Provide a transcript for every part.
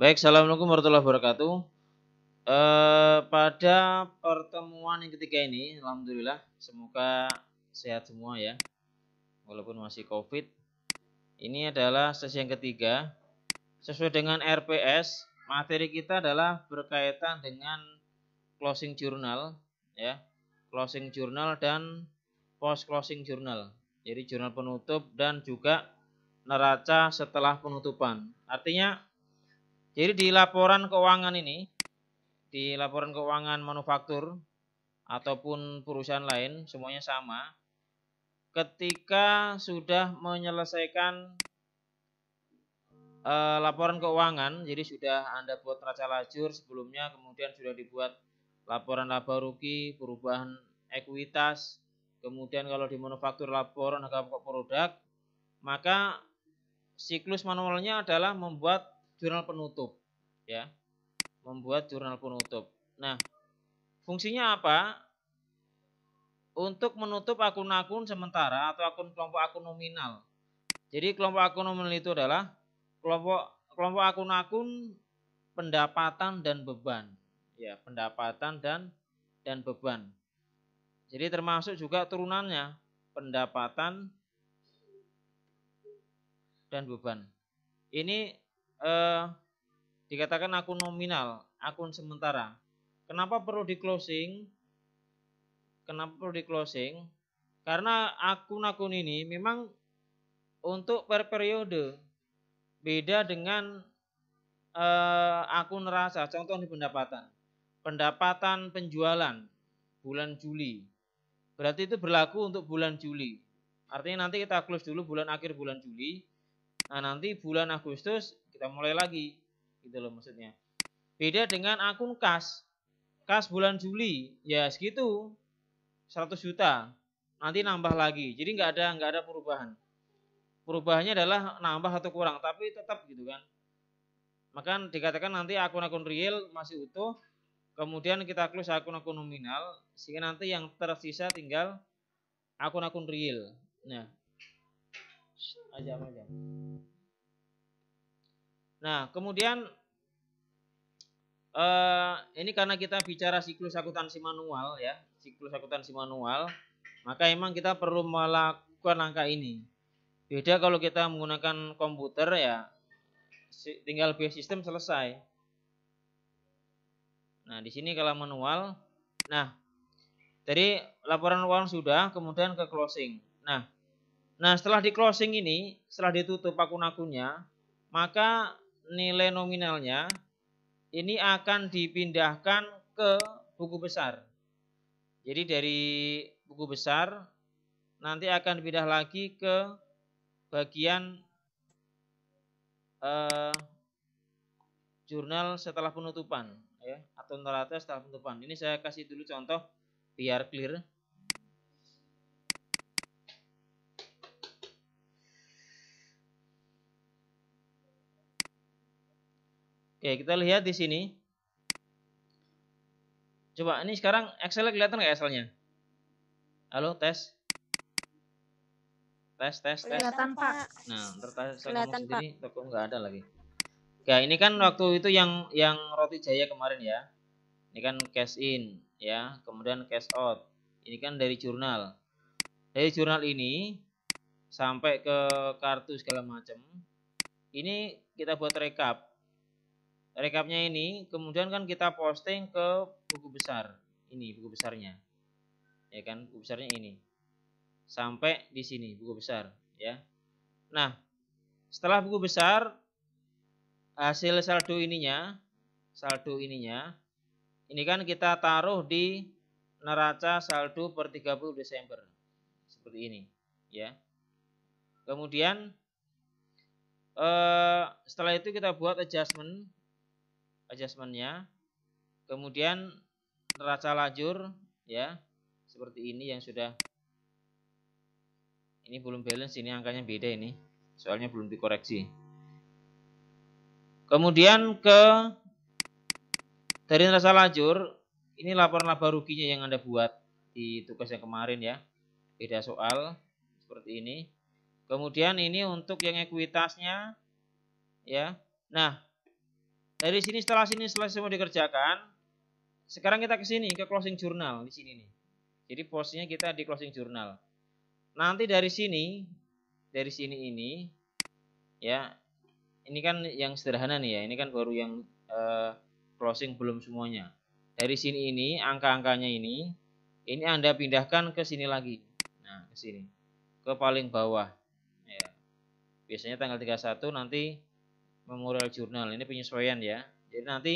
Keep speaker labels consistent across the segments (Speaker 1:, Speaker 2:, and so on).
Speaker 1: Baik, Assalamualaikum warahmatullahi wabarakatuh. E, pada pertemuan yang ketiga ini, Alhamdulillah, semoga sehat semua ya. Walaupun masih COVID. Ini adalah sesi yang ketiga. Sesuai dengan RPS, materi kita adalah berkaitan dengan closing journal. ya Closing journal dan post-closing journal. Jadi jurnal penutup dan juga neraca setelah penutupan. Artinya jadi di laporan keuangan ini, di laporan keuangan manufaktur ataupun perusahaan lain semuanya sama. Ketika sudah menyelesaikan e, laporan keuangan, jadi sudah Anda buat raca lajur sebelumnya, kemudian sudah dibuat laporan laba rugi, perubahan ekuitas, kemudian kalau di manufaktur laporan harga pokok produk, maka siklus manualnya adalah membuat jurnal penutup ya. Membuat jurnal penutup. Nah, fungsinya apa? Untuk menutup akun-akun sementara atau akun kelompok akun nominal. Jadi kelompok akun nominal itu adalah kelompok kelompok akun-akun pendapatan dan beban. Ya, pendapatan dan dan beban. Jadi termasuk juga turunannya pendapatan dan beban. Ini eh, dikatakan akun nominal, akun sementara. Kenapa perlu di closing? Kenapa perlu di closing? Karena akun-akun ini memang untuk per periode beda dengan eh, akun rasa. Contoh di pendapatan, pendapatan penjualan bulan Juli. Berarti itu berlaku untuk bulan Juli. Artinya nanti kita close dulu bulan akhir bulan Juli. Nah nanti bulan Agustus kita mulai lagi gitu loh maksudnya beda dengan akun kas kas bulan Juli ya segitu 100 juta nanti nambah lagi jadi nggak ada nggak ada perubahan perubahannya adalah nambah atau kurang tapi tetap gitu kan maka dikatakan nanti akun-akun real masih utuh kemudian kita close akun-akun nominal sehingga nanti yang tersisa tinggal akun-akun real nah aja aja. Nah, kemudian eh, ini karena kita bicara siklus akuntansi manual ya, siklus akuntansi manual, maka emang kita perlu melakukan langkah ini. Beda kalau kita menggunakan komputer ya, tinggal base sistem selesai. Nah, di sini kalau manual, nah jadi laporan uang sudah, kemudian ke closing. Nah, nah setelah di closing ini, setelah ditutup akun-akunnya, maka nilai nominalnya ini akan dipindahkan ke buku besar. Jadi dari buku besar nanti akan dipindah lagi ke bagian eh, jurnal setelah penutupan ya atau neraca setelah penutupan. Ini saya kasih dulu contoh biar clear. Oke, kita lihat di sini. Coba ini sekarang Excel kelihatan nggak Excelnya? Halo, tes. Tes, tes, tes. Kelihatan, Pak. Nah, ntar tes kelihatan, Pak. Nah, sendiri, toko nggak ada lagi. Oke, ini kan waktu itu yang yang roti jaya kemarin ya. Ini kan cash in ya, kemudian cash out. Ini kan dari jurnal. Dari jurnal ini sampai ke kartu segala macam. Ini kita buat rekap rekapnya ini kemudian kan kita posting ke buku besar ini buku besarnya ya kan buku besarnya ini sampai di sini buku besar ya nah setelah buku besar hasil saldo ininya saldo ininya ini kan kita taruh di neraca saldo per 30 Desember seperti ini ya kemudian eh, setelah itu kita buat adjustment adjustmentnya kemudian neraca lajur ya seperti ini yang sudah ini belum balance ini angkanya beda ini soalnya belum dikoreksi kemudian ke dari neraca lajur ini laporan laba ruginya yang anda buat di tugas yang kemarin ya beda soal seperti ini kemudian ini untuk yang ekuitasnya ya nah dari sini setelah sini selesai semua dikerjakan, sekarang kita ke sini ke closing journal di sini nih. Jadi posnya kita di closing journal. Nanti dari sini dari sini ini ya ini kan yang sederhana nih ya. Ini kan baru yang eh, closing belum semuanya. Dari sini ini angka-angkanya ini ini Anda pindahkan ke sini lagi. Nah, ke sini. Ke paling bawah. Ya. Biasanya tanggal 31 nanti Memorial jurnal Ini penyesuaian ya. Jadi nanti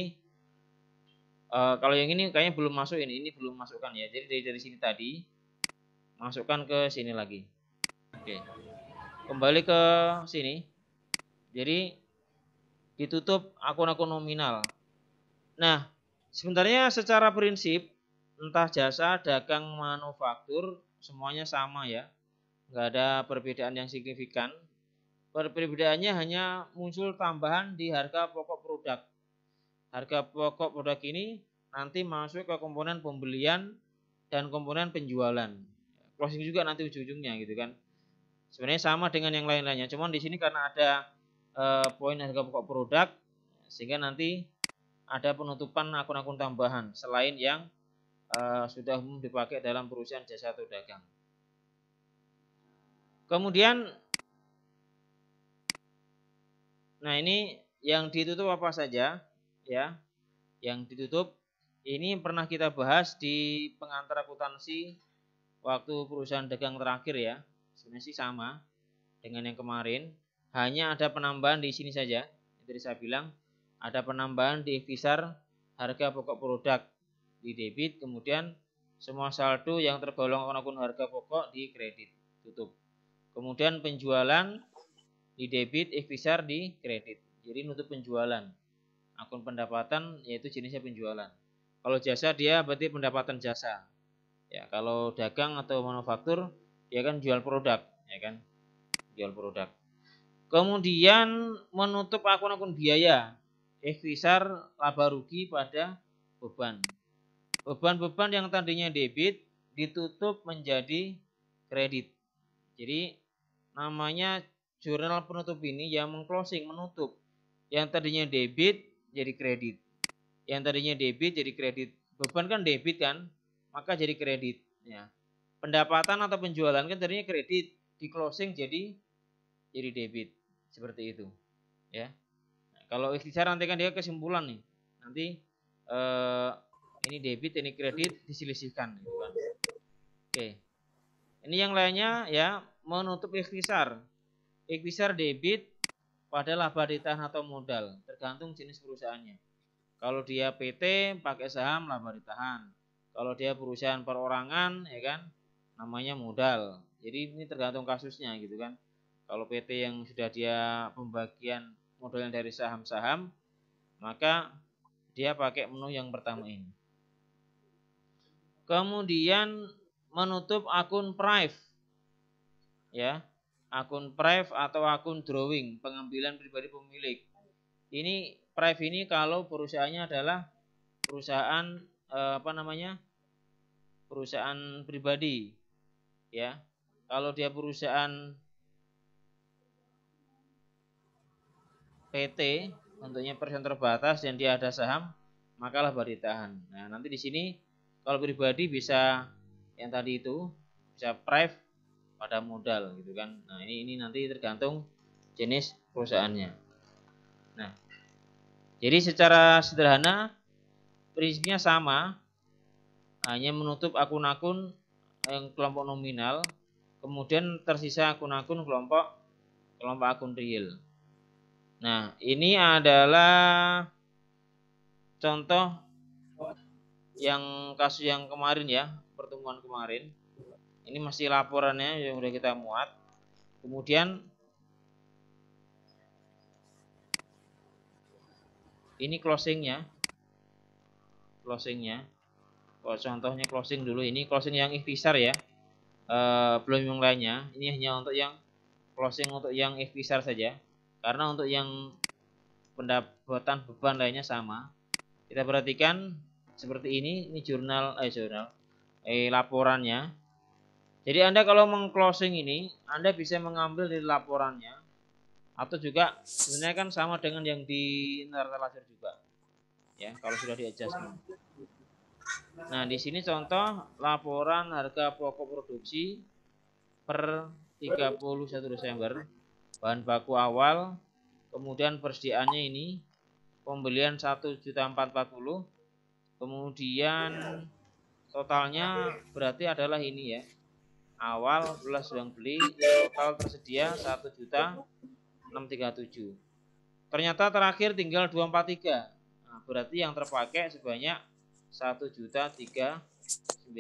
Speaker 1: uh, kalau yang ini kayaknya belum masuk ini, ini belum masukkan ya. Jadi dari dari sini tadi masukkan ke sini lagi. Oke. Kembali ke sini. Jadi ditutup akun-akun nominal. Nah, sebenarnya secara prinsip entah jasa, dagang, manufaktur semuanya sama ya. Nggak ada perbedaan yang signifikan Perbedaannya hanya muncul tambahan di harga pokok produk. Harga pokok produk ini nanti masuk ke komponen pembelian dan komponen penjualan. Closing juga nanti ujung-ujungnya gitu kan. Sebenarnya sama dengan yang lain-lainnya, cuman di sini karena ada e, poin harga pokok produk sehingga nanti ada penutupan akun-akun tambahan selain yang e, sudah dipakai dalam perusahaan jasa atau dagang. Kemudian Nah, ini yang ditutup apa saja ya? Yang ditutup ini pernah kita bahas di pengantar akuntansi waktu perusahaan dagang terakhir ya. Sebenarnya sih sama dengan yang kemarin, hanya ada penambahan di sini saja. Jadi saya bilang ada penambahan di visar harga pokok produk di debit, kemudian semua saldo yang tergolong akun harga pokok di kredit tutup. Kemudian penjualan di debit, ikhtisar di kredit. Jadi nutup penjualan. Akun pendapatan yaitu jenisnya penjualan. Kalau jasa dia berarti pendapatan jasa. Ya, kalau dagang atau manufaktur dia kan jual produk, ya kan? Jual produk. Kemudian menutup akun-akun biaya. Ikhtisar laba rugi pada beban. Beban-beban yang tadinya debit ditutup menjadi kredit. Jadi namanya jurnal penutup ini yang mengclosing menutup yang tadinya debit jadi kredit yang tadinya debit jadi kredit beban kan debit kan maka jadi kredit ya pendapatan atau penjualan kan tadinya kredit di closing jadi jadi debit seperti itu ya nah, kalau ikhtisar nanti kan dia kesimpulan nih nanti eh, ini debit ini kredit diselisihkan gitu kan oke ini yang lainnya ya menutup ikhtisar Ikhtisar debit pada laba ditahan atau modal, tergantung jenis perusahaannya. Kalau dia PT pakai saham laba ditahan. Kalau dia perusahaan perorangan ya kan namanya modal. Jadi ini tergantung kasusnya gitu kan. Kalau PT yang sudah dia pembagian modalnya dari saham-saham, maka dia pakai menu yang pertama ini. Kemudian menutup akun private Ya, akun private atau akun drawing pengambilan pribadi pemilik. Ini private ini kalau perusahaannya adalah perusahaan eh, apa namanya? perusahaan pribadi. Ya. Kalau dia perusahaan PT tentunya persen terbatas dan dia ada saham, makalah baru ditahan. Nah, nanti di sini kalau pribadi bisa yang tadi itu bisa private pada modal gitu kan nah ini ini nanti tergantung jenis perusahaannya nah jadi secara sederhana prinsipnya sama hanya menutup akun-akun yang kelompok nominal kemudian tersisa akun-akun kelompok kelompok akun real nah ini adalah contoh yang kasus yang kemarin ya pertemuan kemarin ini masih laporannya yang sudah kita muat kemudian ini closingnya closingnya kalau oh, contohnya closing dulu ini closing yang ikhtisar ya e, belum yang lainnya ini hanya untuk yang closing untuk yang ikhtisar saja karena untuk yang pendapatan beban lainnya sama kita perhatikan seperti ini ini jurnal eh jurnal eh laporannya jadi Anda kalau mengclosing ini, Anda bisa mengambil di laporannya atau juga sebenarnya kan sama dengan yang di Laser juga. Ya, kalau sudah di adjustment. Nah, di sini contoh laporan harga pokok produksi per 31 Desember, bahan baku awal, kemudian persediaannya ini pembelian 1.440, kemudian totalnya berarti adalah ini ya, awal plus sedang beli total tersedia 1 juta 637 ternyata terakhir tinggal 243 nah, berarti yang terpakai sebanyak 1 juta 394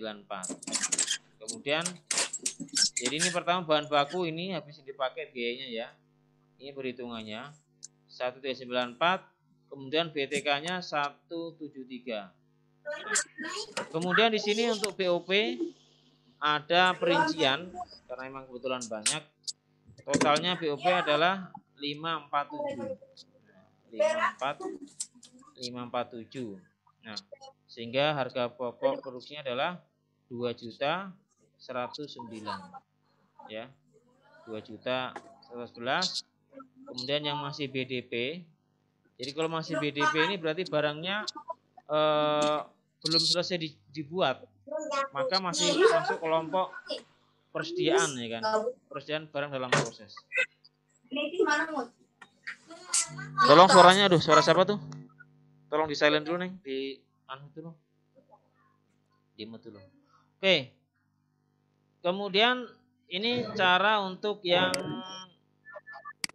Speaker 1: kemudian jadi ini pertama bahan baku ini habis dipakai biayanya ya ini perhitungannya 1394 kemudian BTK nya 173 kemudian di sini untuk BOP ada perincian karena memang kebetulan banyak. Totalnya BOP adalah 547. 54 547. Nah, sehingga harga pokok produksinya adalah 2 juta 109. Ya. 2 juta 111. Kemudian yang masih BDP. Jadi kalau masih BDP ini berarti barangnya eh, belum selesai dibuat
Speaker 2: maka masih masuk
Speaker 1: kelompok persediaan ya kan persediaan barang dalam proses tolong suaranya aduh suara siapa tuh tolong di silent dulu neng di anu dulu mute dulu oke kemudian ini cara untuk yang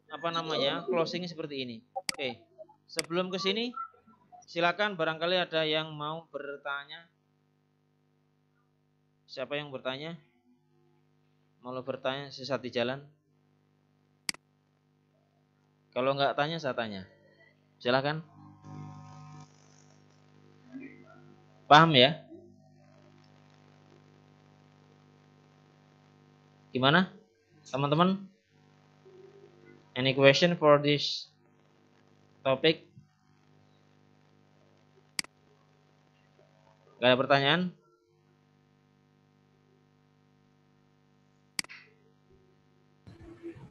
Speaker 1: apa namanya closing seperti ini oke sebelum ke sini silakan barangkali ada yang mau bertanya Siapa yang bertanya? Mau bertanya sesat di jalan. Kalau nggak tanya saya tanya. Silahkan. Paham ya? Gimana? Teman-teman? Any question for this topic? Gak ada pertanyaan?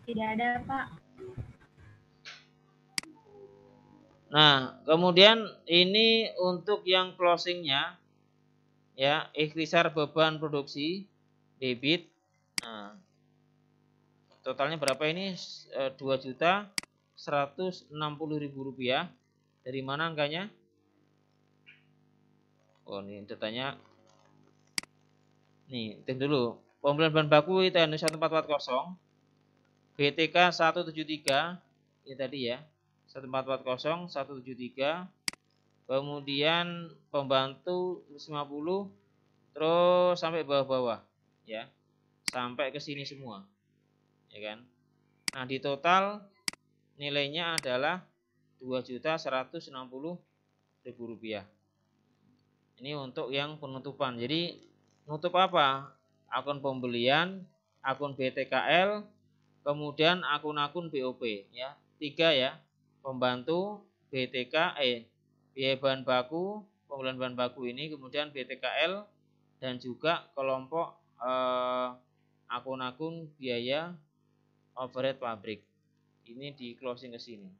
Speaker 2: Tidak ada, Pak.
Speaker 1: Nah, kemudian ini untuk yang closingnya, ya, ikhtisar beban produksi, debit. Nah, totalnya berapa ini? Eh, dua juta seratus enam puluh ribu rupiah. Dari mana angkanya? Oh, ini datanya. Nih, tunggu dulu. Pembelian bahan baku itu empat kosong. BTK 173 ya tadi ya 1440 173 kemudian pembantu 50 terus sampai bawah-bawah ya sampai ke sini semua ya kan nah di total nilainya adalah 2.160.000 rupiah ini untuk yang penutupan jadi nutup apa akun pembelian akun BTKL kemudian akun-akun BOP ya tiga ya pembantu BTK eh biaya bahan baku pembelian bahan baku ini kemudian BTKL dan juga kelompok eh, akun-akun eh, biaya overhead pabrik ini di closing ke sini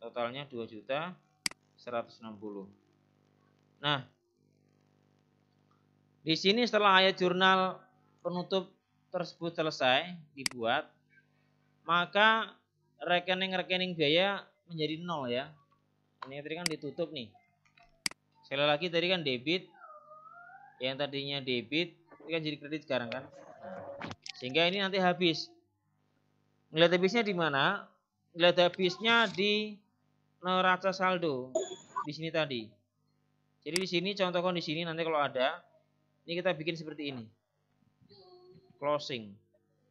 Speaker 1: totalnya 2 juta 160 nah di sini setelah ayat jurnal penutup tersebut selesai dibuat maka rekening-rekening biaya menjadi nol ya. Ini tadi kan ditutup nih. Sekali lagi tadi kan debit, yang tadinya debit ini kan jadi kredit sekarang kan. Sehingga ini nanti habis. Ngelihat habisnya di mana? Ngelihat habisnya di neraca saldo di sini tadi. Jadi di sini contoh kondisi sini nanti kalau ada, ini kita bikin seperti ini. Closing.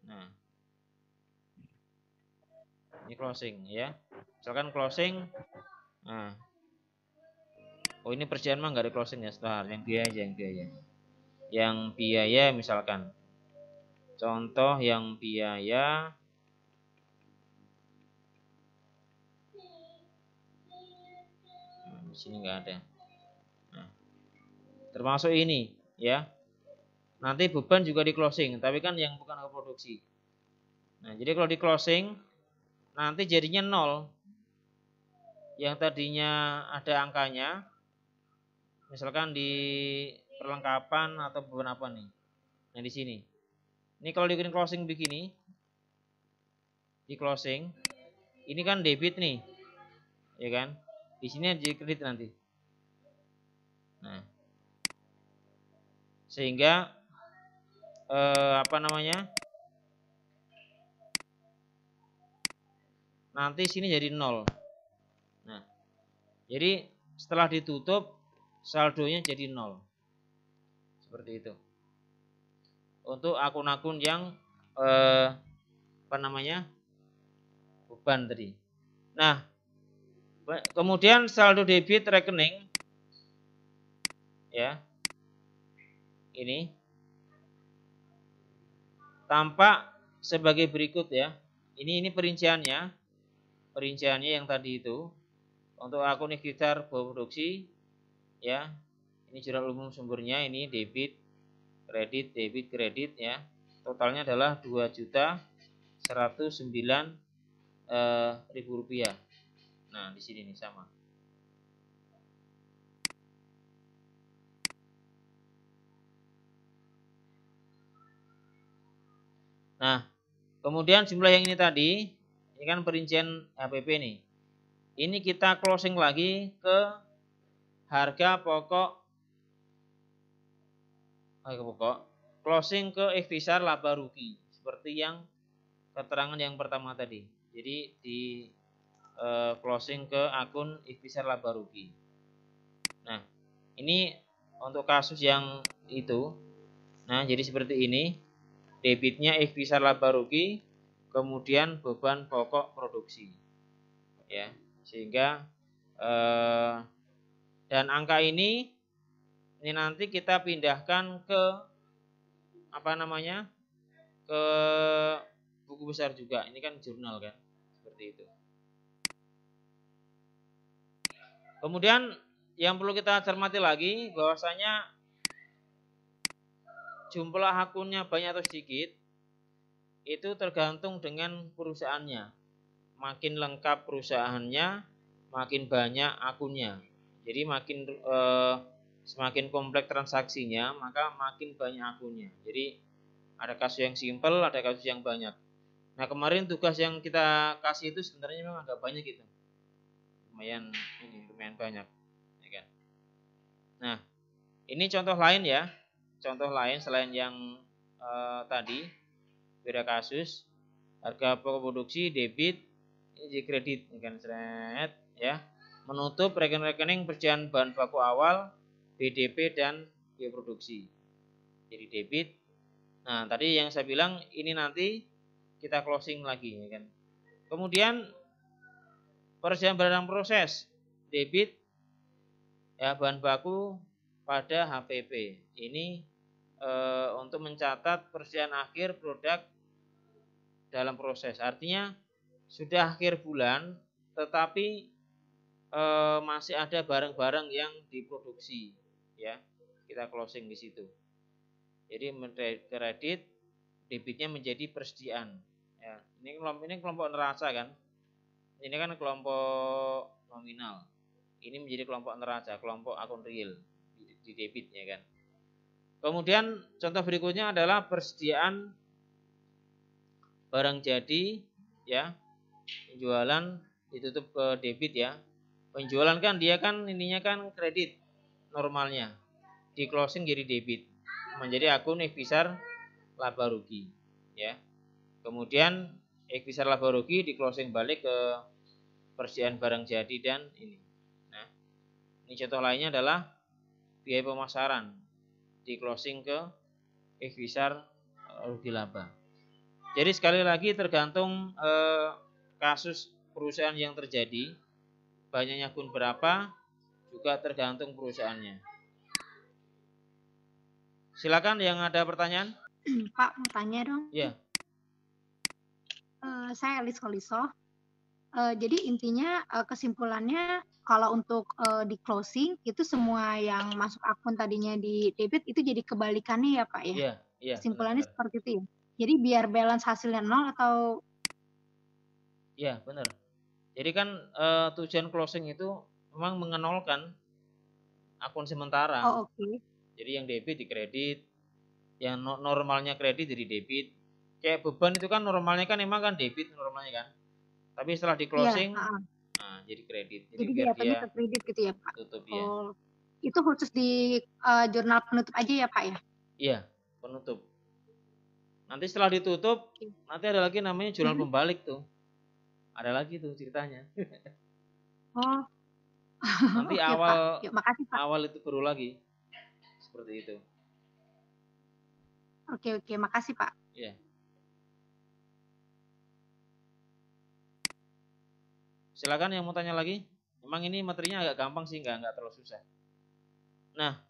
Speaker 1: Nah, ini iya. closing ya misalkan closing nah oh ini persediaan mah nggak ada closing ya setelah yang biaya yang biaya yang biaya misalkan contoh yang biaya nah, di sini nggak ada nah, termasuk ini ya nanti beban juga di closing tapi kan yang bukan reproduksi, nah jadi kalau di closing nanti jadinya nol. Yang tadinya ada angkanya, misalkan di perlengkapan atau beban apa nih. yang di sini. Ini kalau dibikin closing begini, di closing, ini kan debit nih, ya kan? Di sini jadi kredit nanti. Nah, sehingga eh, apa namanya? nanti sini jadi nol, nah jadi setelah ditutup saldonya jadi nol, seperti itu untuk akun-akun yang eh, apa namanya beban tadi nah kemudian saldo debit rekening ya ini tampak sebagai berikut ya ini ini perinciannya perinciannya yang tadi itu untuk akun gitar produksi ya ini jurnal umum sumbernya ini debit kredit debit kredit ya totalnya adalah 2 juta 109 eh, ribu rupiah nah di sini nih sama nah kemudian jumlah yang ini tadi ini kan perincian HPP ini. Ini kita closing lagi ke harga pokok harga pokok closing ke ikhtisar laba rugi seperti yang keterangan yang pertama tadi. Jadi di e, closing ke akun ikhtisar laba rugi. Nah, ini untuk kasus yang itu. Nah, jadi seperti ini. Debitnya ikhtisar laba rugi kemudian beban pokok produksi ya sehingga eh, dan angka ini ini nanti kita pindahkan ke apa namanya ke buku besar juga ini kan jurnal kan seperti itu kemudian yang perlu kita cermati lagi bahwasanya jumlah akunnya banyak atau sedikit itu tergantung dengan perusahaannya. Makin lengkap perusahaannya, makin banyak akunnya. Jadi makin eh, semakin kompleks transaksinya, maka makin banyak akunnya. Jadi ada kasus yang simple, ada kasus yang banyak. Nah kemarin tugas yang kita kasih itu sebenarnya memang agak banyak gitu, lumayan ini lumayan banyak, ya kan? Nah ini contoh lain ya, contoh lain selain yang eh, tadi beda kasus harga pokok produksi debit ini kredit kan seret ya menutup rekening-rekening perjalanan bahan baku awal BDP dan biaya produksi jadi debit nah tadi yang saya bilang ini nanti kita closing lagi ya kan kemudian perjalanan barang proses debit ya bahan baku pada HPP ini e, untuk mencatat persediaan akhir produk dalam proses. Artinya sudah akhir bulan tetapi e, masih ada barang-barang yang diproduksi ya. Kita closing di situ. Jadi kredit debitnya menjadi persediaan. Ya, ini kelompok ini kelompok neraca kan. Ini kan kelompok nominal. Ini menjadi kelompok neraca, kelompok akun real di, di debit ya kan. Kemudian contoh berikutnya adalah persediaan barang jadi ya penjualan ditutup ke debit ya penjualan kan dia kan ininya kan kredit normalnya di closing jadi debit menjadi akun ekvisar laba rugi ya kemudian ekvisar laba rugi di closing balik ke persediaan barang jadi dan ini nah ini contoh lainnya adalah biaya pemasaran di closing ke ekvisar rugi laba jadi sekali lagi tergantung eh, kasus perusahaan yang terjadi, banyaknya akun berapa juga tergantung perusahaannya. Silakan yang ada pertanyaan.
Speaker 2: Pak mau tanya dong. Ya. Uh, saya Elis Koliso. Uh, jadi intinya uh, kesimpulannya kalau untuk uh, di closing itu semua yang masuk akun tadinya di debit itu jadi kebalikannya ya Pak ya. Iya. Yeah, yeah, kesimpulannya benar. seperti itu ya. Jadi biar balance hasilnya nol atau?
Speaker 1: Ya benar. Jadi kan uh, tujuan closing itu memang mengenolkan akun sementara. Oh, Oke. Okay. Jadi yang debit di kredit, yang no normalnya kredit jadi debit. Kayak beban itu kan normalnya kan emang kan debit normalnya kan. Tapi setelah di closing, ya, uh. nah, jadi kredit.
Speaker 2: Jadi, jadi biar dia kredit gitu ya Pak. Tutup oh. ya. Itu khusus di uh, jurnal penutup aja ya Pak ya?
Speaker 1: Iya penutup. Nanti setelah ditutup, nanti ada lagi namanya jualan pembalik tuh. Ada lagi tuh ceritanya.
Speaker 2: oh. Nanti ya, awal Pak. Ya, makasih, Pak.
Speaker 1: awal itu perlu lagi. Seperti itu.
Speaker 2: Oke, oke, makasih, Pak.
Speaker 1: Yeah. Silakan yang mau tanya lagi. Emang ini materinya agak gampang sih, nggak nggak terlalu susah. Nah,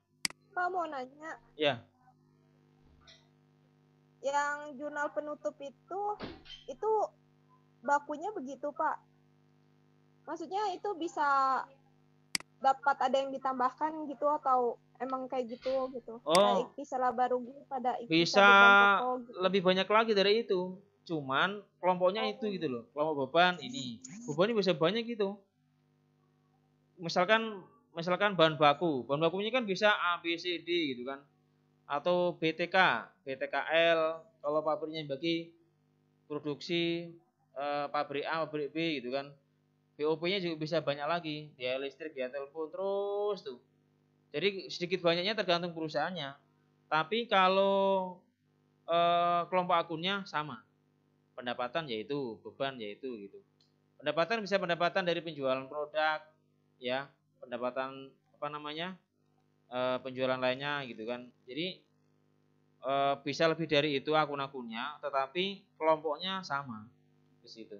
Speaker 2: Pak mau nanya. Ya yang jurnal penutup itu itu bakunya begitu pak maksudnya itu bisa dapat ada yang ditambahkan gitu atau emang kayak gitu gitu oh nah, ikhtisala baru pada bisa toko, gitu.
Speaker 1: lebih banyak lagi dari itu cuman kelompoknya oh. itu gitu loh kelompok beban ini beban ini bisa banyak gitu misalkan misalkan bahan baku bahan bakunya kan bisa A B C D gitu kan atau BTK, BTKL kalau pabriknya bagi produksi e, pabrik A, pabrik B gitu kan. BOP-nya juga bisa banyak lagi, ya listrik, ya telepon terus tuh. Jadi sedikit banyaknya tergantung perusahaannya. Tapi kalau e, kelompok akunnya sama. Pendapatan yaitu, beban yaitu gitu. Pendapatan bisa pendapatan dari penjualan produk ya, pendapatan apa namanya? uh, penjualan lainnya gitu kan. Jadi uh, bisa lebih dari itu akun-akunnya, tetapi kelompoknya sama ke situ.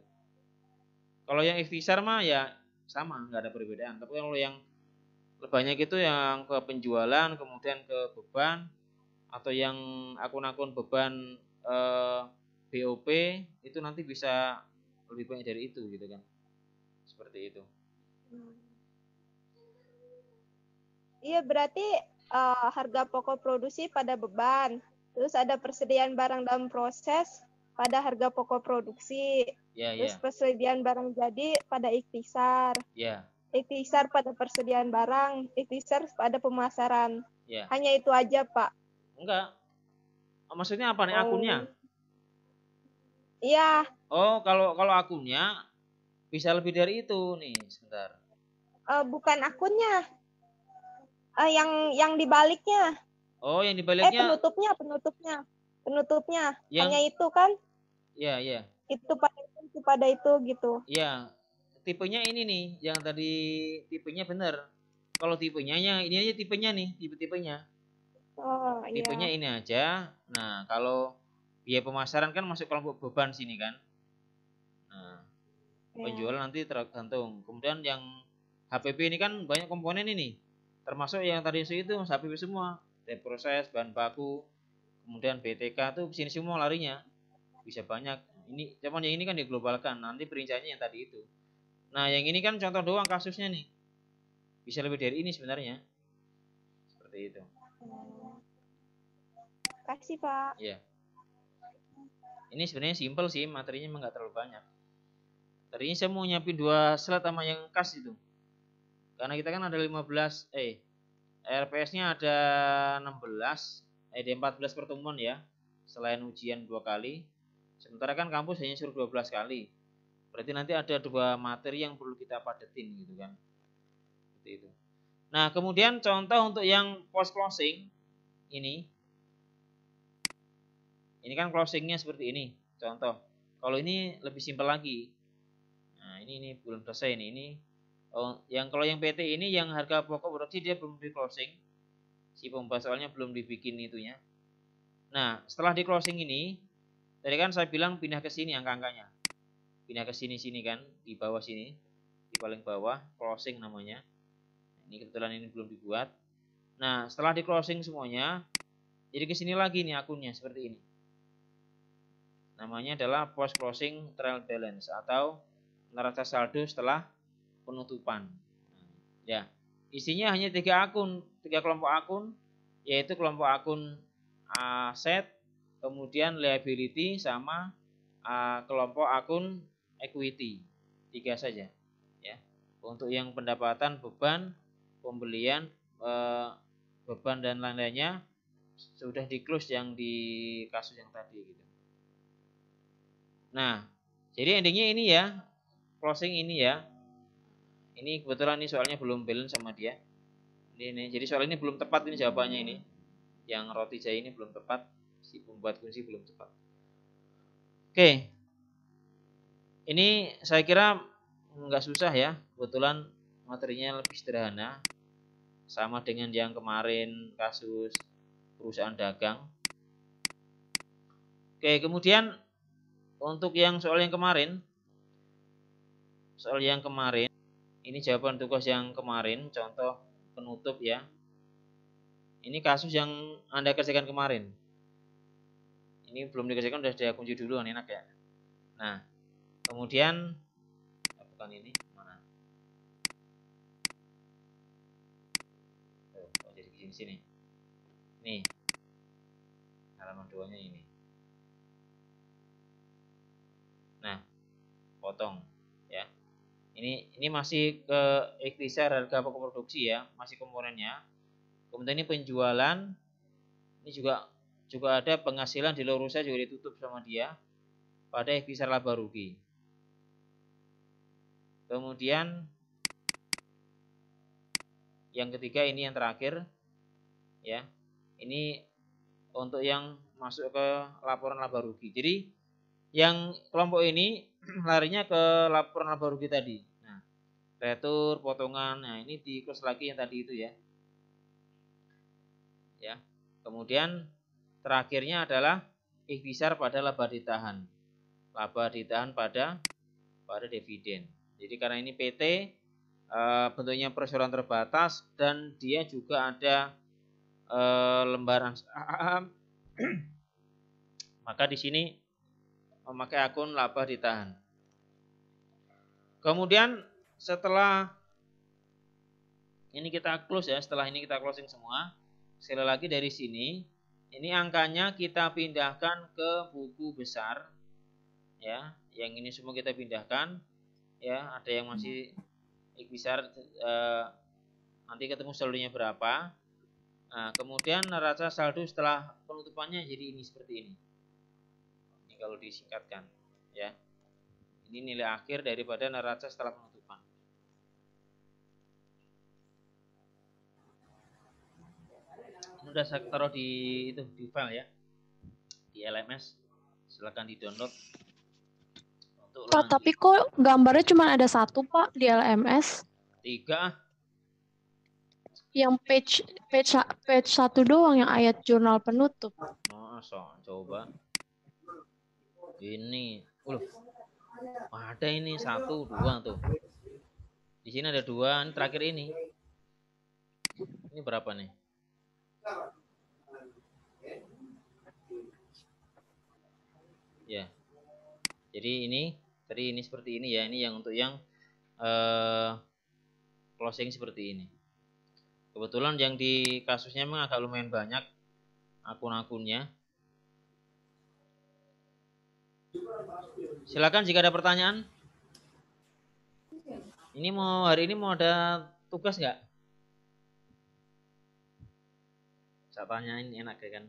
Speaker 1: Kalau yang ikhtisar mah ya sama, nggak ada perbedaan. Tapi kalau yang banyak itu yang ke penjualan, kemudian ke beban atau yang akun-akun beban eh, BOP itu nanti bisa lebih banyak dari itu gitu kan. Seperti itu.
Speaker 2: Hmm. Iya, berarti uh, harga pokok produksi pada beban. Terus ada persediaan barang dalam proses pada harga pokok produksi. Yeah, Terus yeah. persediaan barang jadi pada ikhtisar. Yeah. Ikhtisar pada persediaan barang, ikhtisar pada pemasaran. Yeah. Hanya itu aja, Pak.
Speaker 1: Enggak. Maksudnya apa nih oh. akunnya? Iya. Oh, kalau kalau akunnya bisa lebih dari itu nih, sebentar.
Speaker 2: Uh, bukan akunnya, uh, yang yang dibaliknya.
Speaker 1: Oh, yang dibaliknya. Eh, penutupnya,
Speaker 2: penutupnya, penutupnya. Yang... Hanya itu kan?
Speaker 1: Iya, iya. Itu
Speaker 2: pada itu pada itu gitu.
Speaker 1: Iya. Tipenya ini nih, yang tadi tipenya benar. Kalau tipenya yang ini aja tipenya nih, tipe-tipenya. Oh, iya tipenya yeah. ini aja. Nah, kalau biaya pemasaran kan masuk kelompok beban sini kan. Nah, iya. penjualan nanti tergantung. Kemudian yang HPP ini kan banyak komponen ini termasuk yang tadi itu sapi semua dari proses bahan baku kemudian BTK tuh sini semua larinya bisa banyak ini cuman yang ini kan diglobalkan nanti perinciannya yang tadi itu nah yang ini kan contoh doang kasusnya nih bisa lebih dari ini sebenarnya seperti itu
Speaker 2: kasih pak
Speaker 1: Ya. ini sebenarnya simple sih materinya nggak terlalu banyak ini saya mau nyiapin dua slide sama yang kas itu karena kita kan ada 15 eh RPS-nya ada 16, eh 14 pertemuan ya. Selain ujian dua kali. Sementara kan kampus hanya suruh 12 kali. Berarti nanti ada dua materi yang perlu kita padetin gitu kan. Seperti itu. Nah, kemudian contoh untuk yang post closing ini. Ini kan closingnya seperti ini, contoh. Kalau ini lebih simpel lagi. Nah, ini ini belum selesai ini. Ini Oh, yang kalau yang PT ini yang harga pokok berarti dia belum di closing. Si soalnya belum dibikin itunya. Nah, setelah di closing ini, tadi kan saya bilang pindah ke sini angka-angkanya. Pindah ke sini sini kan, di bawah sini, di paling bawah closing namanya. Ini kebetulan ini belum dibuat. Nah, setelah di closing semuanya, jadi ke sini lagi nih akunnya seperti ini. Namanya adalah post closing trial balance atau neraca saldo setelah penutupan. Ya, isinya hanya tiga akun, tiga kelompok akun, yaitu kelompok akun aset, kemudian liability sama kelompok akun equity, tiga saja. Ya, untuk yang pendapatan beban, pembelian, e, beban dan lain-lainnya sudah di close yang di kasus yang tadi gitu. Nah, jadi endingnya ini ya, closing ini ya. Ini kebetulan ini soalnya belum balance sama dia. Ini, ini. Jadi soal ini belum tepat ini jawabannya ini. Yang roti jahit ini belum tepat. Si pembuat kunci belum tepat. Oke. Ini saya kira nggak susah ya. Kebetulan materinya lebih sederhana. Sama dengan yang kemarin kasus perusahaan dagang. Oke, kemudian untuk yang soal yang kemarin, soal yang kemarin ini jawaban tugas yang kemarin, contoh penutup ya. Ini kasus yang Anda kerjakan kemarin. Ini belum dikerjakan sudah saya kunci dulu enak ya. Nah, kemudian ya, bukan ini, mana? Oh, jadi di sini. Nih. Halaman duanya ini. Nah, potong ini ini masih ke ikhtisar harga pokok produksi ya masih komponennya kemudian ini penjualan ini juga juga ada penghasilan di lurusa juga ditutup sama dia pada ikhtisar laba rugi kemudian yang ketiga ini yang terakhir ya ini untuk yang masuk ke laporan laba rugi jadi yang kelompok ini larinya ke laporan laba rugi tadi. Nah, retur, potongan. Nah, ini di close lagi yang tadi itu ya. Ya. Kemudian terakhirnya adalah ikhtisar pada laba ditahan. Laba ditahan pada pada dividen. Jadi karena ini PT eh, bentuknya perseroan terbatas dan dia juga ada eh, lembaran saham. Maka di sini memakai akun laba ditahan. Kemudian setelah ini kita close ya, setelah ini kita closing semua. Sekali lagi dari sini, ini angkanya kita pindahkan ke buku besar ya. Yang ini semua kita pindahkan ya, ada yang masih besar. eh, nanti ketemu saldonya berapa. Nah, kemudian neraca saldo setelah penutupannya jadi ini seperti ini ini kalau disingkatkan ya ini nilai akhir daripada neraca setelah penutupan ini sudah saya taruh di itu di file ya di LMS silahkan di download
Speaker 2: untuk pak tapi kok gambarnya cuma ada satu pak di LMS tiga yang page page page satu doang yang ayat jurnal penutup.
Speaker 1: Oh so, coba ini loh
Speaker 2: ada ini satu dua tuh
Speaker 1: di sini ada dua ini terakhir ini ini berapa nih ya jadi ini tadi ini seperti ini ya ini yang untuk yang uh, closing seperti ini kebetulan yang di kasusnya memang agak lumayan banyak akun-akunnya Silakan jika ada pertanyaan. Ini mau hari ini mau ada tugas nggak? Saya tanyain enak ya kan.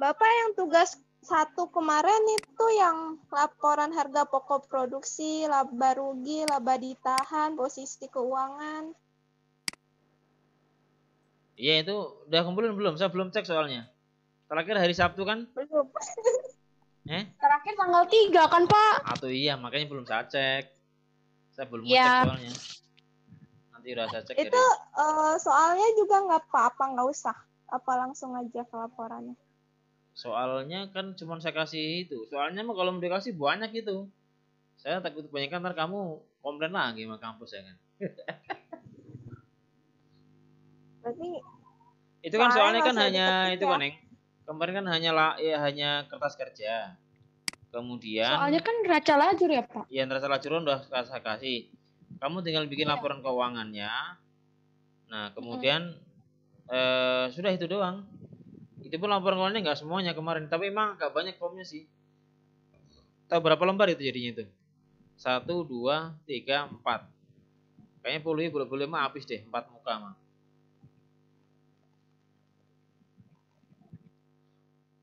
Speaker 2: Bapak yang tugas satu kemarin itu yang laporan harga pokok produksi, laba rugi, laba ditahan, posisi keuangan.
Speaker 1: Iya itu udah kumpulin belum? Saya belum cek soalnya. Terakhir hari Sabtu kan?
Speaker 2: Belum. Eh? Terakhir tanggal 3 kan, Pak?
Speaker 1: Atau ah, iya, makanya belum saya cek. Saya belum ya. cek soalnya. Nanti udah saya cek. Itu
Speaker 2: uh, soalnya juga nggak apa-apa, nggak usah. Apa langsung aja ke laporannya?
Speaker 1: Soalnya kan cuma saya kasih itu. Soalnya mah kalau dikasih banyak itu. Saya takut kebanyakan ntar kamu komplain lagi sama kampus ya kan. Berarti itu kan soalnya kan hanya itu kan, Neng Kemarin kan hanya la, ya hanya kertas kerja. Kemudian Soalnya
Speaker 2: kan neraca lajur ya, Pak.
Speaker 1: Iya, neraca lajur kan udah saya kasih. Kamu tinggal bikin ya. laporan keuangannya. Nah, kemudian hmm. eh, sudah itu doang. Itu pun laporan keuangannya nggak semuanya kemarin, tapi emang agak banyak formnya sih. Tahu berapa lembar itu jadinya itu? Satu, dua, tiga, empat. Kayaknya puluh puluh mah habis deh, empat muka mah.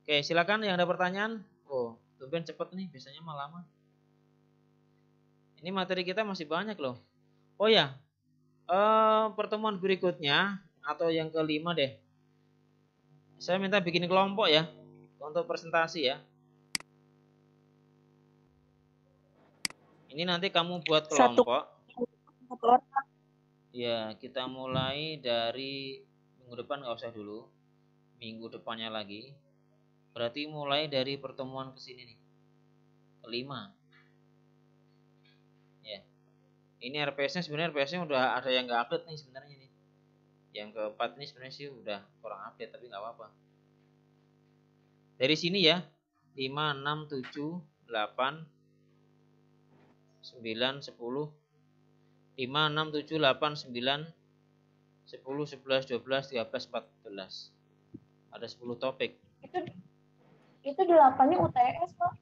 Speaker 1: Oke, silakan yang ada pertanyaan. Oh, tumben cepet nih, biasanya mah lama. Ini materi kita masih banyak loh. Oh ya, e, pertemuan berikutnya atau yang kelima deh. Saya minta bikin kelompok ya untuk presentasi ya. Ini nanti kamu buat kelompok. Satu Ya, kita mulai dari minggu depan nggak usah dulu. Minggu depannya lagi. Berarti mulai dari pertemuan ke sini nih. Kelima. Ya. Ini RPS-nya sebenarnya RPS-nya udah ada yang enggak update nih sebenarnya nih. Yang keempat nih sebenarnya sih udah kurang update tapi nggak apa-apa. Dari sini ya. 5 6 7 8 9 10 5 6 7 8 9 10, 11, 12, 13, 14. Ada 10 topik.
Speaker 2: Itu itu delapannya UTS pak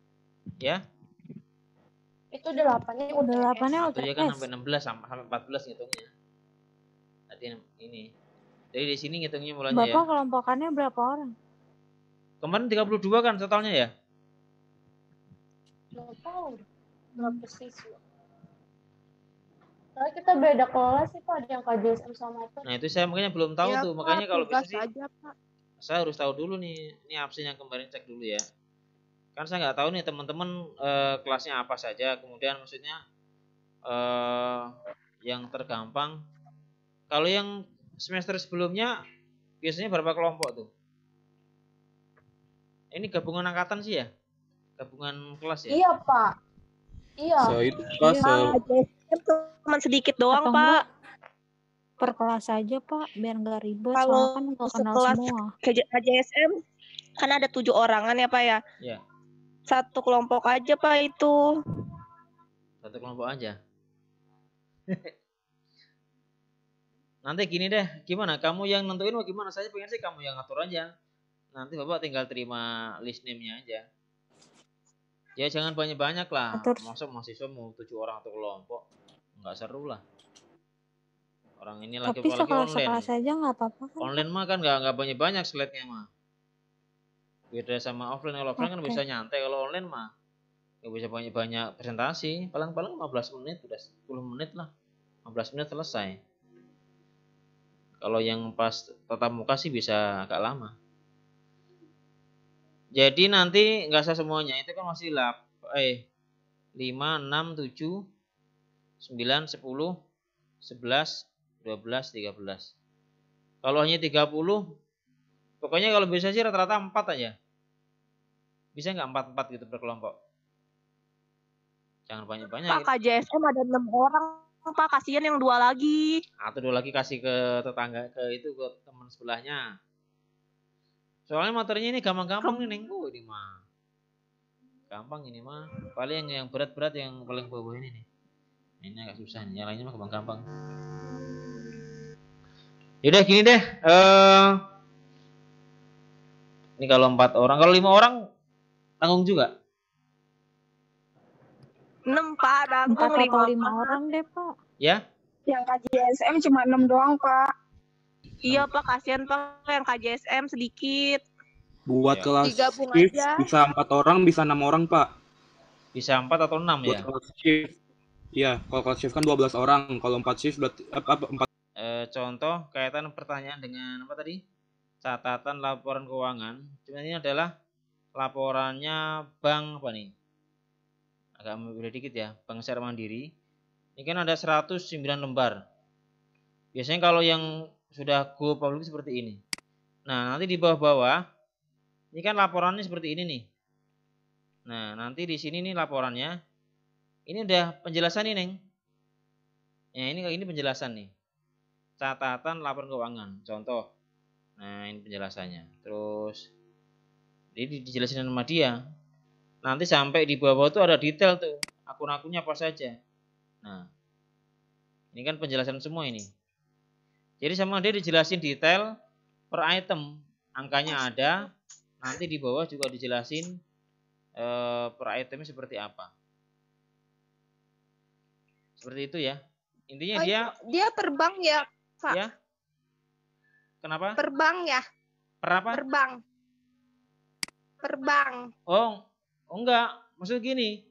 Speaker 2: ya itu delapannya udah delapannya UTS itu ya kan sampai
Speaker 1: enam belas sampai empat belas ngitungnya nanti ini jadi di sini ngitungnya mulanya Bapak ya.
Speaker 2: kelompokannya berapa orang?
Speaker 1: Kemarin tiga puluh dua kan totalnya ya?
Speaker 2: Nggak tahu. siswa? Kalau kita beda kelas sih Pak, ada yang KJSM sama itu. Nah
Speaker 1: itu saya makanya belum tahu ya, tuh, makanya kalau bisa sih.
Speaker 2: Aja, Pak
Speaker 1: saya harus tahu dulu nih ini absen yang kemarin cek dulu ya kan saya nggak tahu nih teman-teman e, kelasnya apa saja kemudian maksudnya e, yang tergampang kalau yang semester sebelumnya biasanya berapa kelompok tuh ini gabungan angkatan sih ya gabungan
Speaker 2: kelas ya iya pak iya so, itu iya, cuma sedikit doang Atau pak per kelas aja pak biar nggak ribet kalau kan gak kenal sekelas semua. KJSM kan ada tujuh orangan ya pak ya yeah. satu kelompok aja pak itu
Speaker 1: satu kelompok aja nanti gini deh gimana kamu yang nentuin mau gimana saya pengen sih kamu yang ngatur aja nanti bapak tinggal terima list name-nya aja ya jangan banyak-banyak lah masuk mahasiswa mau tujuh orang atau kelompok nggak seru lah orang ini lagi tapi laki sekolah online. sekolah
Speaker 2: saja nggak apa-apa
Speaker 1: kan? online mah kan nggak nggak banyak banyak slide-nya mah beda sama offline kalau offline okay. kan bisa nyantai kalau online mah nggak bisa banyak banyak presentasi paling-paling 15 menit udah 10 menit lah 15 menit selesai kalau yang pas tatap muka sih bisa agak lama jadi nanti nggak usah semuanya itu kan masih lap eh lima enam tujuh sembilan sepuluh sebelas 12, 13. Kalau hanya 30, pokoknya kalau bisa sih rata-rata 4 aja. Bisa nggak 4-4 gitu per kelompok? Jangan banyak-banyak. Pak, gitu.
Speaker 2: KJSM ada 6 orang. Pak, kasihan yang dua lagi.
Speaker 1: Atau nah, dua lagi kasih ke tetangga, ke itu, ke teman sebelahnya. Soalnya materinya ini gampang-gampang nih, Neng. Oh, ini mah. Gampang ini mah. Paling yang berat-berat yang paling bawah ini nih. Ini agak susah nih. Yang lainnya mah gampang-gampang. Yaudah gini deh. Uh, ini kalau empat orang, kalau lima orang tanggung juga.
Speaker 2: Enam pak, tanggung lima lima orang deh pak. Ya? Yang KJSM cuma enam doang pak. Iya pak, kasihan pak yang KJSM sedikit.
Speaker 1: Buat ya. kelas shift bisa empat orang, bisa enam orang pak. Bisa empat atau enam ya? Buat kelas shift. Iya, kalau kelas shift kan 12 orang. Kalau 4 shift berarti apa 4 e, contoh kaitan pertanyaan dengan apa tadi? Catatan laporan keuangan. Cuma ini adalah laporannya bank apa nih? Agak lebih dikit ya, Bank share Mandiri. Ini kan ada 109 lembar. Biasanya kalau yang sudah go public seperti ini. Nah, nanti di bawah-bawah ini kan laporannya seperti ini nih. Nah, nanti di sini nih laporannya. Ini udah penjelasan nih, Neng. Ya, ini ini penjelasan nih catatan laporan keuangan. Contoh. Nah, ini penjelasannya. Terus ini dijelasin sama dia. Nanti sampai di bawah itu ada detail tuh akun-akunnya apa saja. Nah, ini kan penjelasan semua ini. Jadi sama dia dijelasin detail per item, angkanya ada. Nanti di bawah juga dijelasin eh, per itemnya seperti apa. Seperti itu ya. Intinya oh, dia
Speaker 2: dia per bank ya Pak. Ya. Kenapa? Perbang ya. Per apa? Perbang. Perbang.
Speaker 1: Oh, oh enggak. Maksud gini.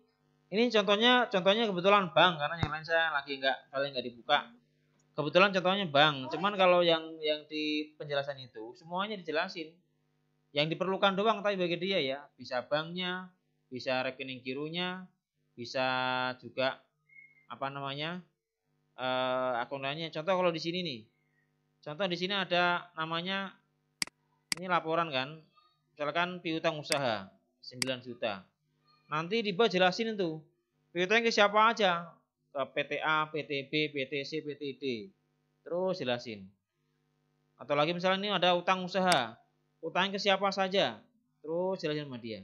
Speaker 1: Ini contohnya contohnya kebetulan bank karena yang lain saya lagi enggak paling enggak dibuka. Kebetulan contohnya bank. Oh. Cuman kalau yang yang di penjelasan itu semuanya dijelasin. Yang diperlukan doang tapi bagi dia ya, bisa banknya, bisa rekening kirunya, bisa juga apa namanya? uh, eh, akun Contoh kalau di sini nih. Contoh di sini ada namanya ini laporan kan. Misalkan piutang usaha 9 juta. Nanti bawah jelasin itu. piutang ke siapa aja? Ke PTA, PTB, PTC, PTD. Terus jelasin. Atau lagi misalnya ini ada utang usaha. utang ke siapa saja? Terus jelasin sama dia.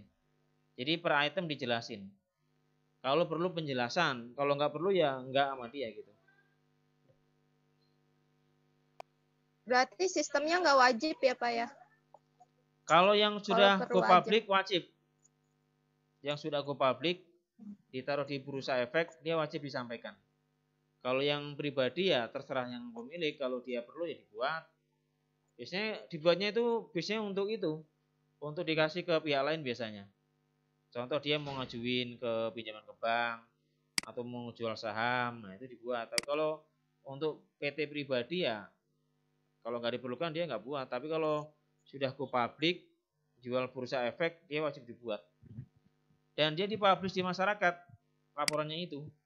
Speaker 1: Jadi per item dijelasin. Kalau perlu penjelasan, kalau nggak perlu ya nggak sama dia gitu.
Speaker 2: Berarti sistemnya nggak wajib ya Pak ya?
Speaker 1: Kalau yang sudah Kalau go public wajib. wajib. Yang sudah go public ditaruh di bursa efek dia wajib disampaikan. Kalau yang pribadi ya terserah yang pemilik. Kalau dia perlu ya dibuat. Biasanya dibuatnya itu biasanya untuk itu, untuk dikasih ke pihak lain biasanya. Contoh dia mau ngajuin ke pinjaman ke bank atau mau jual saham, nah itu dibuat. Tapi kalau untuk PT pribadi ya kalau nggak diperlukan dia nggak buat. Tapi kalau sudah go public, jual bursa efek, dia wajib dibuat. Dan dia dipublish di masyarakat laporannya itu.